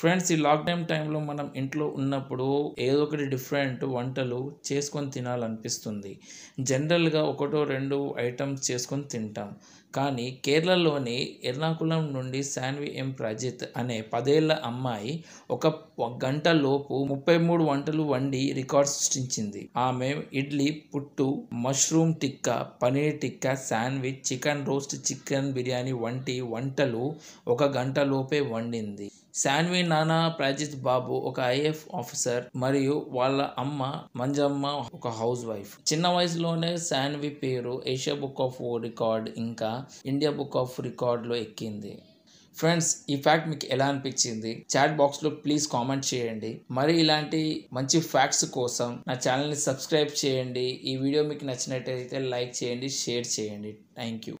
friends ఈ lockdown టైంలో మనం ఇంట్లో ఉన్నప్పుడు ఏదో ఒకటి డిఫరెంట్ వంటలు చేసుకొని తినాలనిపిస్తుంది జనరల్గా ఒకటో రెండు ఐటమ్స్ చేసుకొని తింటాం కానీ కేరళలోని ఎర్నాకుళం నుండి శాన్వి ఎం ప్రజిత్ అనే పదేళ్ల అమ్మాయి ఒక గంట లోపు ముప్పై మూడు వంటలు వండి రికార్డ్ సృష్టించింది ఆమె idli puttu mushroom tikka paneer tikka sandwich chicken roast chicken biryani వంటి వంటలు ఒక గంట లోపే వండింది శాన్వి నానా ప్రాజిత్ బాబు ఒక ఐఏఎఫ్ ఆఫీసర్ మరియు వాళ్ళ అమ్మ మంజమ్మ ఒక హౌస్ వైఫ్ చిన్న వయసులోనే శాన్వి పేరు ఏషియా బుక్ ఆఫ్ రికార్డ్ ఇంకా ఇండియా బుక్ ఆఫ్ రికార్డ్లో ఎక్కింది ఫ్రెండ్స్ ఈ ఫ్యాక్ట్ మీకు ఎలా అనిపించింది చాట్ బాక్స్లో ప్లీజ్ కామెంట్ చేయండి మరి ఇలాంటి మంచి ఫ్యాక్ట్స్ కోసం నా ఛానల్ని సబ్స్క్రైబ్ చేయండి ఈ వీడియో మీకు నచ్చినట్టయితే లైక్ చేయండి షేర్ చేయండి థ్యాంక్ యూ